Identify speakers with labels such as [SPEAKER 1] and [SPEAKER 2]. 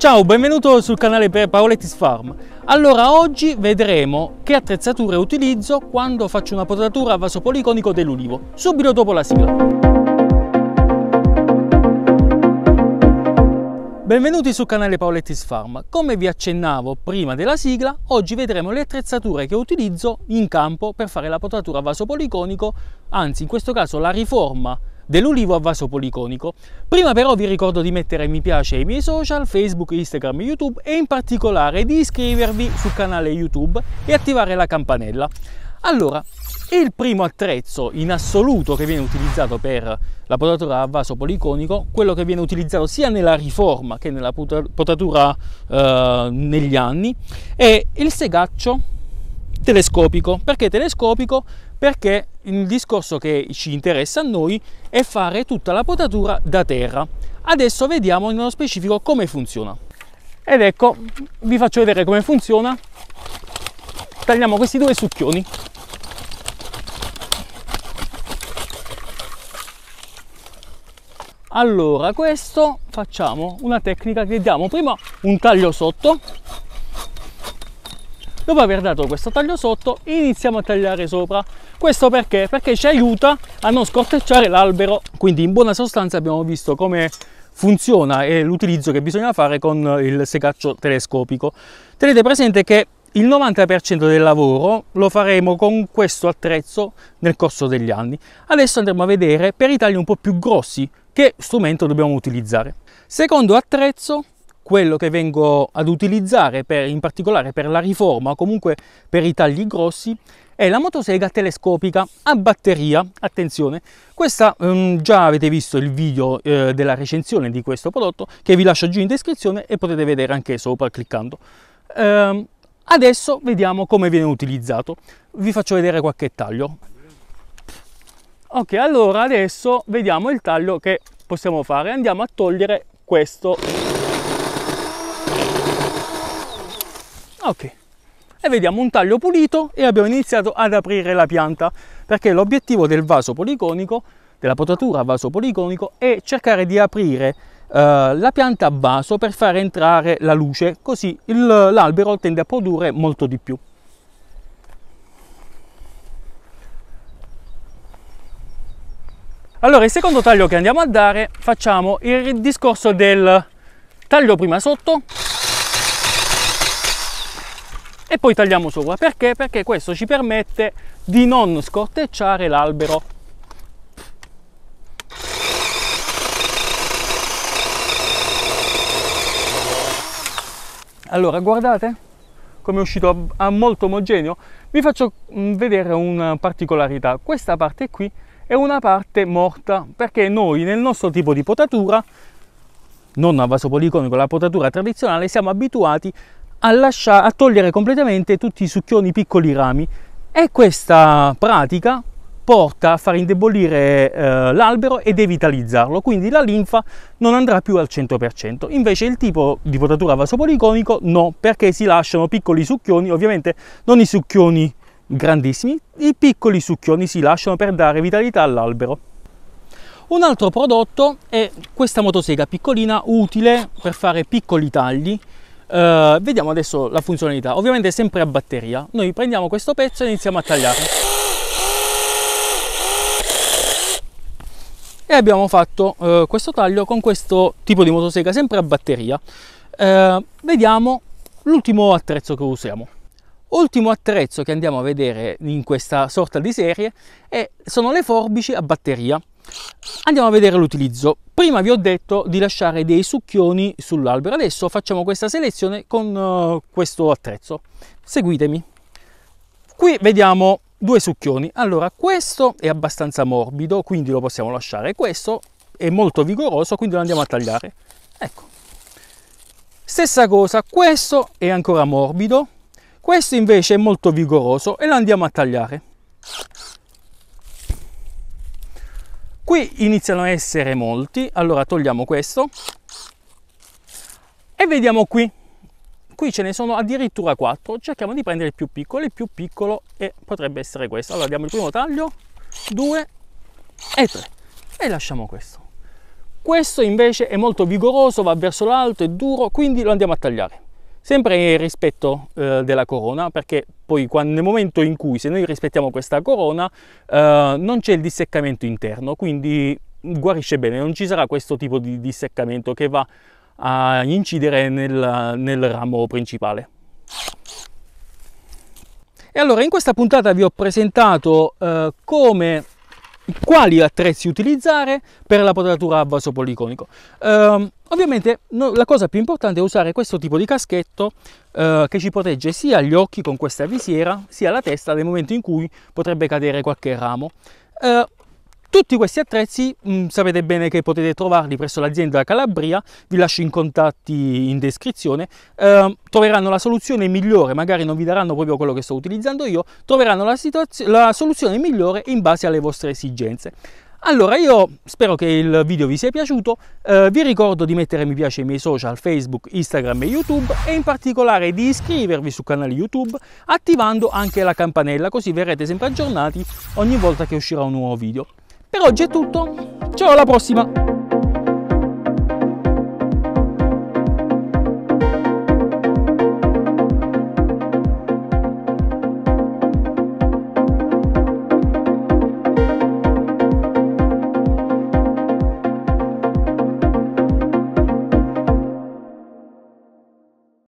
[SPEAKER 1] Ciao, benvenuto sul canale per Paoletti's Farm. Allora, oggi vedremo che attrezzature utilizzo quando faccio una potatura a vaso policonico dell'ulivo, subito dopo la sigla. Benvenuti sul canale Paoletti's Farm. Come vi accennavo prima della sigla, oggi vedremo le attrezzature che utilizzo in campo per fare la potatura a vaso policonico, anzi in questo caso la riforma dell'ulivo a vaso policonico. Prima però vi ricordo di mettere mi piace ai miei social, Facebook, Instagram, YouTube e in particolare di iscrivervi sul canale YouTube e attivare la campanella. Allora, il primo attrezzo in assoluto che viene utilizzato per la potatura a vaso policonico, quello che viene utilizzato sia nella riforma che nella potatura eh, negli anni, è il segaccio telescopico. Perché telescopico? Perché il discorso che ci interessa a noi è fare tutta la potatura da terra. Adesso vediamo nello specifico come funziona. Ed ecco, vi faccio vedere come funziona. Tagliamo questi due succhioni. Allora, questo facciamo una tecnica che diamo prima un taglio sotto dopo aver dato questo taglio sotto iniziamo a tagliare sopra questo perché? perché ci aiuta a non scortecciare l'albero quindi in buona sostanza abbiamo visto come funziona e l'utilizzo che bisogna fare con il secaccio telescopico tenete presente che il 90% del lavoro lo faremo con questo attrezzo nel corso degli anni. Adesso andremo a vedere per i tagli un po' più grossi che strumento dobbiamo utilizzare. Secondo attrezzo quello che vengo ad utilizzare per, in particolare per la riforma o comunque per i tagli grossi è la motosega telescopica a batteria attenzione questa um, già avete visto il video eh, della recensione di questo prodotto che vi lascio giù in descrizione e potete vedere anche sopra cliccando um, adesso vediamo come viene utilizzato vi faccio vedere qualche taglio ok allora adesso vediamo il taglio che possiamo fare andiamo a togliere questo ok e vediamo un taglio pulito e abbiamo iniziato ad aprire la pianta perché l'obiettivo del vaso policonico della potatura a vaso policonico è cercare di aprire eh, la pianta a vaso per far entrare la luce così l'albero tende a produrre molto di più Allora, il secondo taglio che andiamo a dare, facciamo il discorso del taglio prima sotto e poi tagliamo sopra. Perché? Perché questo ci permette di non scortecciare l'albero. Allora, guardate come è uscito a, ah, molto omogeneo. Vi faccio mm, vedere una particolarità. Questa parte qui è una parte morta perché noi nel nostro tipo di potatura non a vaso policonico, la potatura tradizionale, siamo abituati a, lasciare, a togliere completamente tutti i succhioni piccoli rami e questa pratica porta a far indebolire eh, l'albero e devitalizzarlo, quindi la linfa non andrà più al 100%. Invece il tipo di potatura vasopoliconico no, perché si lasciano piccoli succhioni, ovviamente non i succhioni grandissimi, i piccoli succhioni si lasciano per dare vitalità all'albero. Un altro prodotto è questa motosega piccolina utile per fare piccoli tagli eh, vediamo adesso la funzionalità. Ovviamente sempre a batteria. Noi prendiamo questo pezzo e iniziamo a tagliare. E abbiamo fatto uh, questo taglio con questo tipo di motosega sempre a batteria. Uh, vediamo l'ultimo attrezzo che usiamo. Ultimo attrezzo che andiamo a vedere in questa sorta di serie è, sono le forbici a batteria. Andiamo a vedere l'utilizzo. Prima vi ho detto di lasciare dei succhioni sull'albero, adesso facciamo questa selezione con eh, questo attrezzo. Seguitemi. Qui vediamo due succhioni. Allora, questo è abbastanza morbido, quindi lo possiamo lasciare. Questo è molto vigoroso, quindi lo andiamo a tagliare. Ecco. Stessa cosa, questo è ancora morbido, questo invece è molto vigoroso e lo andiamo a tagliare. Qui iniziano a essere molti, allora togliamo questo e vediamo qui. Qui ce ne sono addirittura 4, cerchiamo di prendere il più piccolo, il più piccolo e potrebbe essere questo. Allora diamo il primo taglio, 2 e 3 e lasciamo questo. Questo invece è molto vigoroso, va verso l'alto, è duro, quindi lo andiamo a tagliare sempre rispetto eh, della corona perché poi quando, nel momento in cui se noi rispettiamo questa corona eh, non c'è il disseccamento interno quindi guarisce bene non ci sarà questo tipo di disseccamento che va a incidere nel, nel ramo principale e allora in questa puntata vi ho presentato eh, come quali attrezzi utilizzare per la potatura a vaso policonico. Eh, ovviamente no, la cosa più importante è usare questo tipo di caschetto eh, che ci protegge sia gli occhi con questa visiera, sia la testa nel momento in cui potrebbe cadere qualche ramo. Eh, tutti questi attrezzi mh, mm, sapete bene che potete trovarli presso l'azienda Calabria, vi lascio i contatti in descrizione, eh, troveranno la soluzione migliore, magari non vi daranno proprio quello che sto utilizzando io, troveranno la, la soluzione migliore in base alle vostre esigenze. Allora io spero che il video vi sia piaciuto, eh, vi ricordo di mettere mi piace ai miei social Facebook, Instagram e YouTube e in particolare di iscrivervi sul canale YouTube attivando anche la campanella così verrete sempre aggiornati ogni volta che uscirà un nuovo video. Per oggi è tutto, ciao alla prossima!